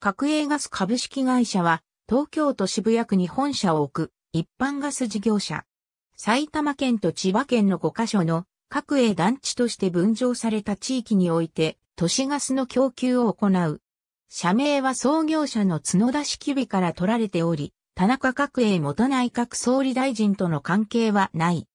核栄ガス株式会社は、東京都渋谷区に本社を置く、一般ガス事業者。埼玉県と千葉県の5カ所の、各営団地として分譲された地域において、都市ガスの供給を行う。社名は創業者の角田式日から取られており、田中角栄元内閣総理大臣との関係はない。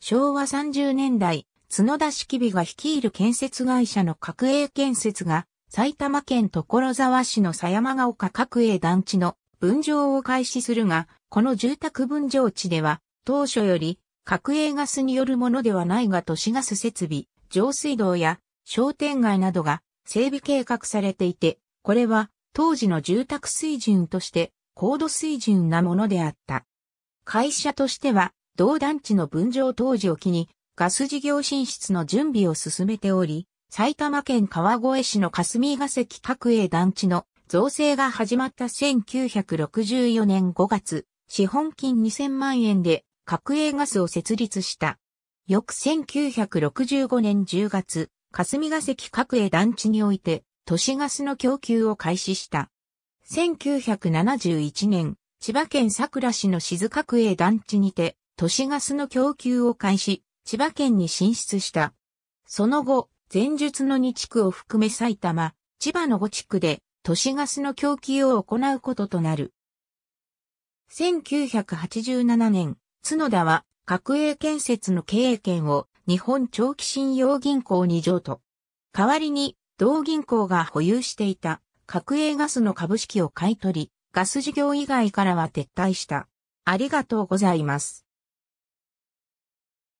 昭和30年代、角田式日が率いる建設会社の角栄建設が、埼玉県所沢市の狭山が丘各営団地の分譲を開始するが、この住宅分譲地では、当初より、各営ガスによるものではないが都市ガス設備、上水道や商店街などが整備計画されていて、これは当時の住宅水準として高度水準なものであった。会社としては、同団地の分譲当時を機にガス事業進出の準備を進めており、埼玉県川越市の霞ヶ関各営団地の造成が始まった1964年5月、資本金2000万円で各営ガスを設立した。翌1965年10月、霞ヶ関各営団地において都市ガスの供給を開始した。1971年、千葉県桜市の静各営団地にて都市ガスの供給を開始、千葉県に進出した。その後、前述の2地区を含め埼玉、千葉の5地区で都市ガスの供給を行うこととなる。1987年、角田は核栄建設の経営権を日本長期信用銀行に譲渡。代わりに同銀行が保有していた核栄ガスの株式を買い取り、ガス事業以外からは撤退した。ありがとうございます。